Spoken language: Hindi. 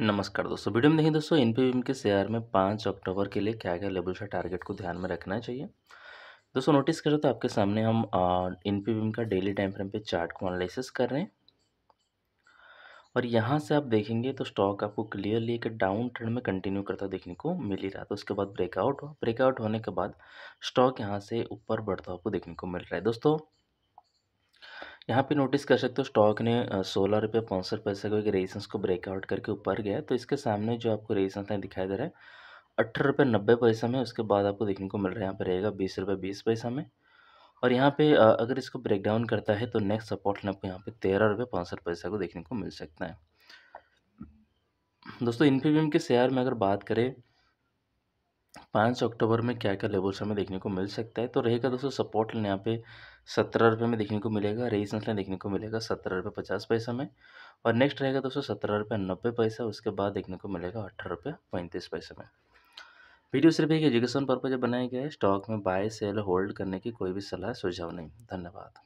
नमस्कार दोस्तों वीडियो में देखिए दोस्तों एन पी के शेयर में पाँच अक्टूबर के लिए क्या क्या लेवल से टारगेट को ध्यान में रखना चाहिए दोस्तों नोटिस करें तो आपके सामने हम एन पी का डेली टाइम फ्रेम पे चार्ट को एनालिसिस कर रहे हैं और यहाँ से आप देखेंगे तो स्टॉक आपको क्लियरली एक डाउन ट्रेंड में कंटिन्यू करता देखने को मिल ही रहा है तो उसके बाद ब्रेकआउट हुआ ब्रेकआउट होने के बाद स्टॉक यहाँ से ऊपर बढ़ता आपको देखने को मिल रहा है दोस्तों यहाँ पे नोटिस कर सकते हो स्टॉक ने सोलह रुपये पौंसठ पैसे को एक रेजिस्टेंस को ब्रेकआउट करके ऊपर गया तो इसके सामने जो आपको रेजिस्टेंस है दिखाई दे रहा है अठारह रुपये नब्बे पैसा में उसके बाद आपको देखने को मिल रहा है यहाँ पर रहेगा बीस रुपये बीस पैसा में और यहाँ पे अगर इसको ब्रेक डाउन करता है तो नेक्स्ट सपोर्ट लाइन आपको यहाँ पे तेरह रुपये पौंसठ पैसा को देखने को मिल सकता है दोस्तों इन्फीबीम के शेयर में अगर बात करें पाँच अक्टूबर में क्या क्या लेवल्स हमें देखने को मिल सकता है तो रहेगा दोस्तों सपोर्ट लेने यहाँ पे सत्रह रुपये में देखने को मिलेगा रेजिस्टेंस लेने देखने को मिलेगा सत्रह रुपये पचास पैसा में और नेक्स्ट रहेगा दोस्तों सत्रह रुपये नब्बे पैसा उसके बाद देखने को मिलेगा अठारह रुपये पैंतीस पैसे में वीडियो सिर्फ एक एजुकेशन पर्पज बनाया गया है स्टॉक में बाय सेल होल्ड करने की कोई भी सलाह सुझाव नहीं धन्यवाद